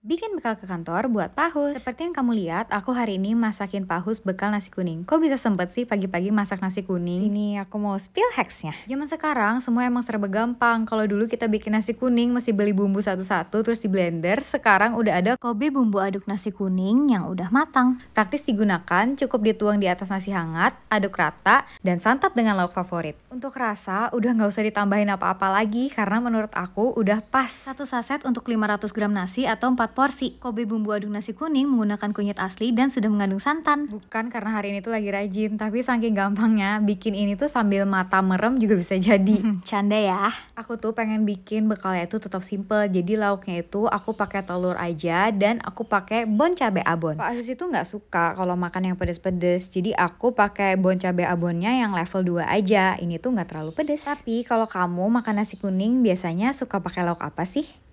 Bikin bekal ke kantor buat pahus. Seperti yang kamu lihat, aku hari ini masakin pahus bekal nasi kuning. Kok bisa sempet sih pagi-pagi masak nasi kuning? Sini aku mau spill hacksnya. Zaman sekarang semua emang serba gampang. Kalau dulu kita bikin nasi kuning mesti beli bumbu satu-satu terus di blender. Sekarang udah ada Kobe bumbu aduk nasi kuning yang udah matang. Praktis digunakan, cukup dituang di atas nasi hangat, aduk rata, dan santap dengan lauk favorit. Untuk rasa, udah nggak usah ditambahin apa-apa lagi karena menurut aku udah pas. Satu saset untuk 500 gram nasi atau 4 4 porsi. Kobe bumbu aduk nasi kuning menggunakan kunyit asli dan sudah mengandung santan. Bukan karena hari ini tuh lagi rajin, tapi saking gampangnya bikin ini tuh sambil mata merem juga bisa jadi. Hmm, canda ya. Aku tuh pengen bikin bekalnya itu tetap simple. Jadi lauknya itu aku pakai telur aja dan aku pakai bon cabe abon. Pak Asus itu nggak suka kalau makan yang pedes-pedes. Jadi aku pakai bon cabe abonnya yang level 2 aja. Ini tuh nggak terlalu pedes. Tapi kalau kamu makan nasi kuning biasanya suka pakai lauk apa sih?